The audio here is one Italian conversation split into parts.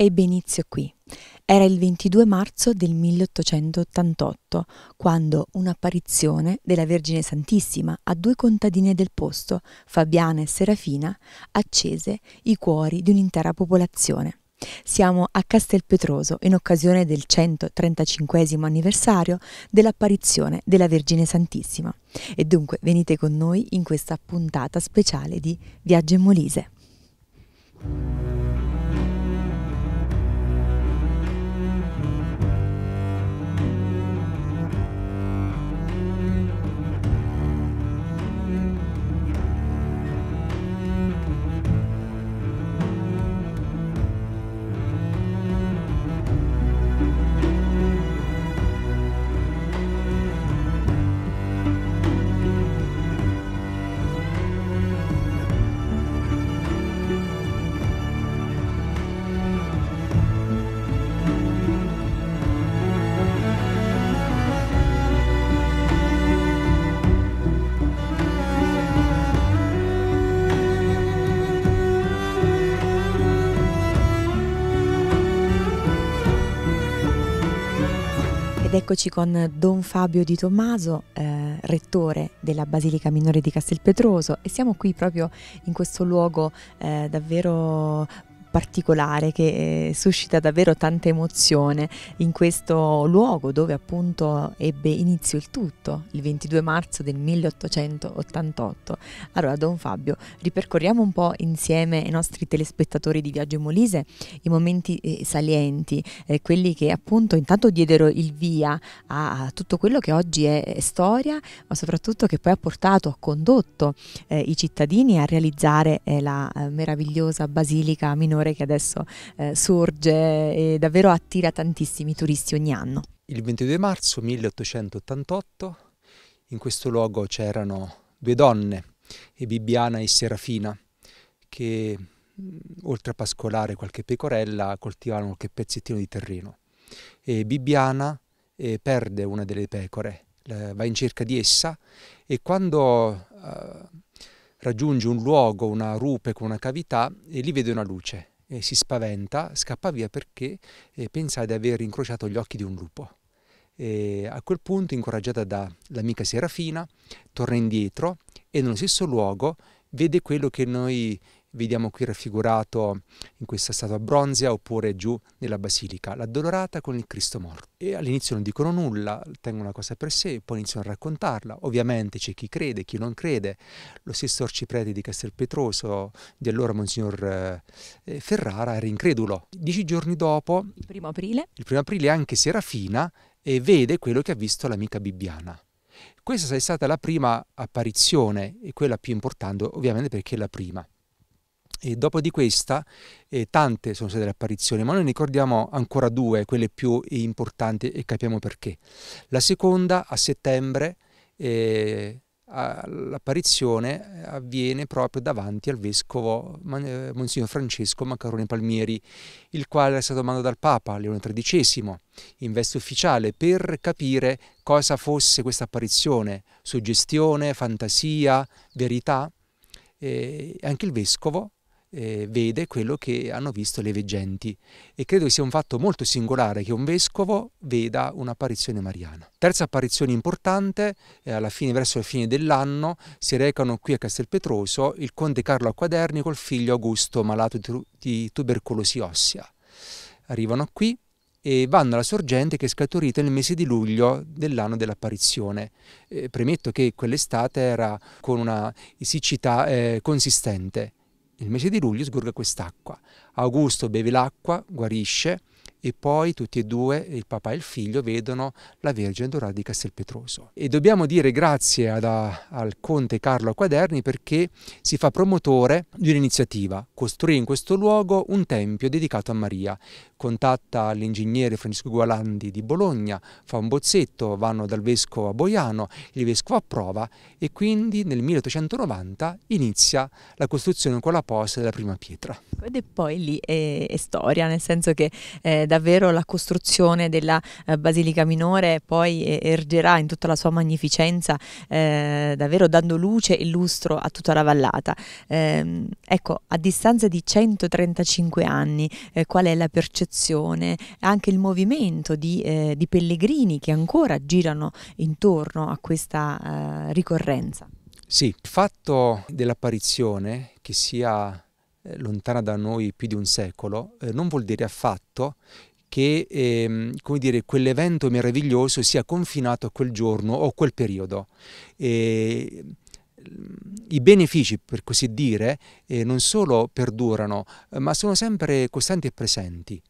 ebbe inizio qui. Era il 22 marzo del 1888, quando un'apparizione della Vergine Santissima a due contadine del posto, Fabiana e Serafina, accese i cuori di un'intera popolazione. Siamo a Castelpetroso in occasione del 135 anniversario dell'apparizione della Vergine Santissima e dunque venite con noi in questa puntata speciale di Viaggio in Molise. Ed eccoci con Don Fabio Di Tommaso, eh, rettore della Basilica Minore di Castelpetroso e siamo qui proprio in questo luogo eh, davvero particolare che eh, suscita davvero tanta emozione in questo luogo dove appunto ebbe inizio il tutto, il 22 marzo del 1888. Allora, Don Fabio, ripercorriamo un po' insieme ai nostri telespettatori di Viaggio Molise i momenti eh, salienti, eh, quelli che appunto intanto diedero il via a, a tutto quello che oggi è storia, ma soprattutto che poi ha portato, ha condotto eh, i cittadini a realizzare eh, la eh, meravigliosa basilica minore minore che adesso eh, sorge e davvero attira tantissimi turisti ogni anno. Il 22 marzo 1888 in questo luogo c'erano due donne, Bibiana e Serafina, che mm, oltre a pascolare qualche pecorella coltivavano qualche pezzettino di terreno. E Bibiana eh, perde una delle pecore, va in cerca di essa e quando eh, raggiunge un luogo, una rupe con una cavità, e eh, lì vede una luce eh, si spaventa, scappa via perché eh, pensa di aver incrociato gli occhi di un lupo. E a quel punto, incoraggiata dall'amica Serafina, torna indietro e nello stesso luogo vede quello che noi vediamo qui raffigurato in questa statua bronzea oppure giù nella basilica, l'addolorata con il Cristo morto. E all'inizio non dicono nulla, tengono la cosa per sé, poi iniziano a raccontarla. Ovviamente c'è chi crede, chi non crede. Lo stesso arciprete di Castelpetroso, di allora Monsignor eh, Ferrara, era incredulo. Dieci giorni dopo, il primo aprile, il primo aprile anche Serafina e eh, vede quello che ha visto l'amica Bibbiana. Questa è stata la prima apparizione e quella più importante ovviamente perché è la prima. E dopo di questa eh, tante sono state le apparizioni, ma noi ne ricordiamo ancora due, quelle più importanti e capiamo perché. La seconda a settembre eh, l'apparizione avviene proprio davanti al vescovo eh, Monsignor Francesco Maccarone Palmieri, il quale è stato mandato dal Papa Leone XIII in veste ufficiale per capire cosa fosse questa apparizione, suggestione, fantasia, verità. E anche il vescovo eh, vede quello che hanno visto le veggenti e credo che sia un fatto molto singolare che un vescovo veda un'apparizione mariana. Terza apparizione importante, eh, alla fine, verso la fine dell'anno, si recano qui a Castelpetroso il conte Carlo Acquaderni col figlio Augusto malato di, tubercolosi ossea. Arrivano qui e vanno alla sorgente che è scaturita nel mese di luglio dell'anno dell'apparizione. Eh, premetto che quell'estate era con una siccità eh, consistente nel mese di luglio sgorga quest'acqua. Augusto beve l'acqua, guarisce, e poi tutti e due, il papà e il figlio, vedono la Vergine Dorata di Castelpetroso. E dobbiamo dire grazie ad, al conte Carlo Quaderni perché si fa promotore di un'iniziativa, costruire in questo luogo un tempio dedicato a Maria. Contatta l'ingegnere Francesco Gualandi di Bologna, fa un bozzetto, vanno dal vescovo a Boiano, il vescovo approva e quindi nel 1890 inizia la costruzione con la posta della prima pietra. E poi lì è, eh, è storia, nel senso che eh, davvero la costruzione della eh, Basilica Minore poi ergerà in tutta la sua magnificenza, eh, davvero dando luce e lustro a tutta la vallata. Ehm, ecco, a distanza di 135 anni, eh, qual è la percezione, anche il movimento di, di pellegrini che ancora girano intorno a questa ricorrenza? Sì, il fatto dell'apparizione, che sia eh, lontana da noi più di un secolo, eh, non vuol dire affatto che ehm, dire, quell'evento meraviglioso sia confinato a quel giorno o a quel periodo. E, mm, i benefici, per così dire, eh, non solo perdurano, eh, ma sono sempre costanti e presenti.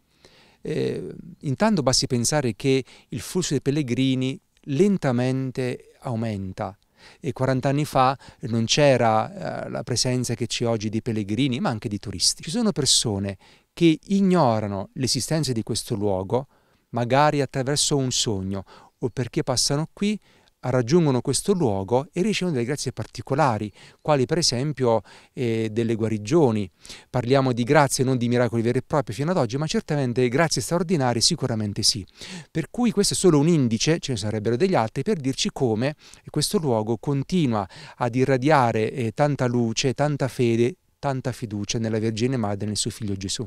Eh, intanto basti pensare che il flusso dei pellegrini lentamente aumenta e 40 anni fa non c'era eh, la presenza che c'è oggi di pellegrini, ma anche di turisti. Ci sono persone che ignorano l'esistenza di questo luogo, magari attraverso un sogno o perché passano qui raggiungono questo luogo e ricevono delle grazie particolari, quali per esempio eh, delle guarigioni. Parliamo di grazie, non di miracoli veri e propri fino ad oggi, ma certamente grazie straordinarie sicuramente sì. Per cui questo è solo un indice, ce ne sarebbero degli altri, per dirci come questo luogo continua ad irradiare eh, tanta luce, tanta fede, tanta fiducia nella Vergine Madre e nel suo Figlio Gesù.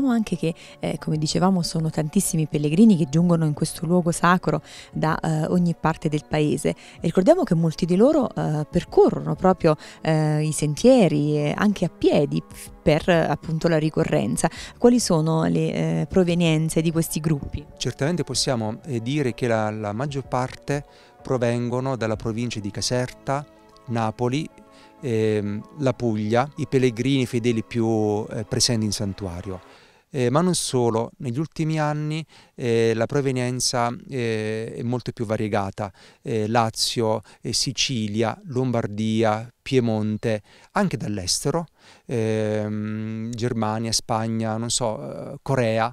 Sappiamo anche che, eh, come dicevamo, sono tantissimi pellegrini che giungono in questo luogo sacro da eh, ogni parte del paese. E ricordiamo che molti di loro eh, percorrono proprio eh, i sentieri, eh, anche a piedi, per appunto la ricorrenza. Quali sono le provenienze di questi gruppi? Certamente possiamo dire che la, la maggior parte provengono dalla provincia di Caserta, Napoli, ehm, la Puglia, i pellegrini fedeli più eh, presenti in santuario. Eh, ma non solo, negli ultimi anni eh, la provenienza eh, è molto più variegata, eh, Lazio, Sicilia, Lombardia, Piemonte, anche dall'estero, ehm, Germania, Spagna, non so, eh, Corea,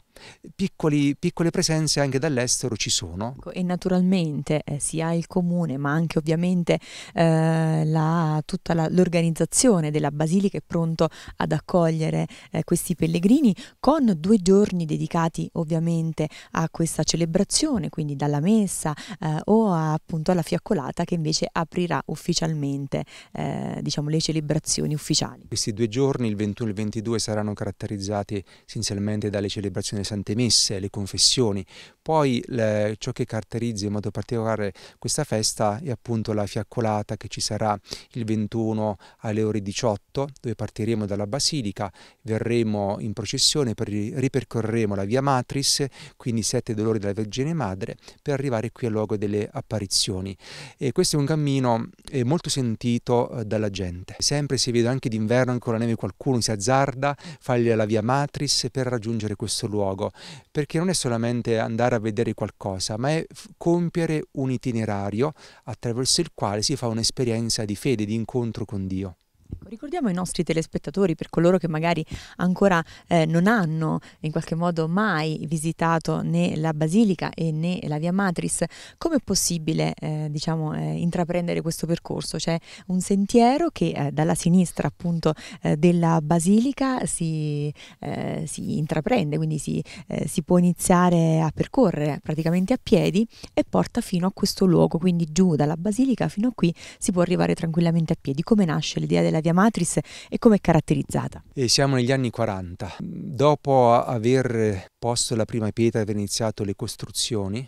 piccoli, piccole presenze anche dall'estero ci sono. Ecco, e naturalmente eh, sia il comune ma anche ovviamente eh, la, tutta la, l'organizzazione della Basilica è pronto ad accogliere eh, questi pellegrini con due giorni dedicati ovviamente a questa celebrazione, quindi dalla messa eh, o a, appunto alla fiaccolata che invece aprirà ufficialmente eh, diciamo, le celebrazioni ufficiali. Questi due giorni, il 21 e il 22, saranno caratterizzati essenzialmente dalle celebrazioni delle Sante Messe, le confessioni. Poi le, ciò che caratterizza in modo particolare questa festa è appunto la fiaccolata che ci sarà il 21 alle ore 18, dove partiremo dalla Basilica, verremo in processione, per, ripercorreremo la via Matris, quindi sette dolori della Vergine Madre, per arrivare qui al luogo delle apparizioni. E questo è un cammino eh, molto sentito eh, dalla gente. Sempre si vede anche d'inverno con la neve qualcuno si azzarda, fagli la via Matrix per raggiungere questo luogo, perché non è solamente andare a vedere qualcosa, ma è compiere un itinerario attraverso il quale si fa un'esperienza di fede, di incontro con Dio. Ecco, ricordiamo ai nostri telespettatori, per coloro che magari ancora eh, non hanno in qualche modo mai visitato né la Basilica e né la Via Matris, come è possibile eh, diciamo, eh, intraprendere questo percorso? C'è un sentiero che eh, dalla sinistra appunto eh, della Basilica si, eh, si, intraprende, quindi si, si può iniziare a percorrere praticamente a piedi e porta fino a questo luogo, quindi giù dalla Basilica fino a qui si può arrivare tranquillamente a piedi. Come nasce l'idea della della Via Matris e come è caratterizzata? E siamo negli anni 40. Dopo aver posto la prima pietra e aver iniziato le costruzioni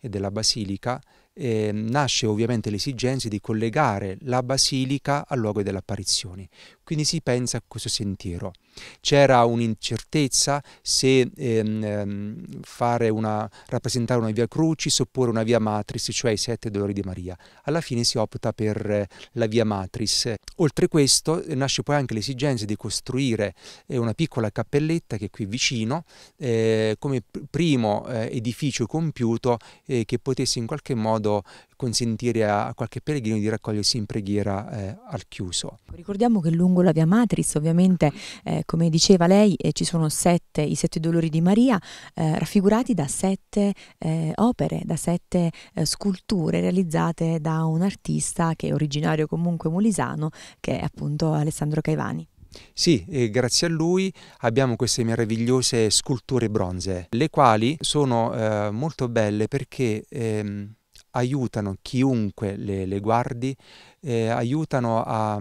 della basilica, eh, nasce ovviamente l'esigenza di collegare la basilica al luogo delle apparizioni. Quindi si pensa a questo sentiero. C'era un'incertezza se ehm, ehm una, rappresentare una via Crucis oppure una via Matris, cioè i sette dolori di Maria. Alla fine si opta per eh, la via Matris. Oltre questo eh, nasce poi anche l'esigenza di costruire eh, una piccola cappelletta che è qui vicino eh, come primo edificio compiuto che potesse in qualche modo modo consentire a qualche pellegrino di raccogliersi in preghiera eh, al chiuso. Ricordiamo che lungo la via Matris ovviamente, eh, come diceva lei, eh, ci sono sette, i sette dolori di Maria eh, raffigurati da sette eh, opere, da sette eh, sculture realizzate da un artista che è originario comunque molisano, che è appunto Alessandro Caivani. Sì, grazie a lui abbiamo queste meravigliose sculture bronze, le quali sono eh, molto belle perché ehm, aiutano chiunque le, le guardi, eh, aiutano a,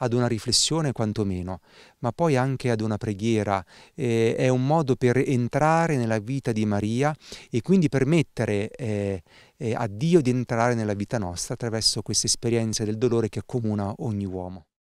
ad una riflessione quantomeno, ma poi anche ad una preghiera. Eh, è un modo per entrare nella vita di Maria e quindi permettere eh, eh, a Dio di entrare nella vita nostra attraverso questa esperienza del dolore che accomuna ogni uomo.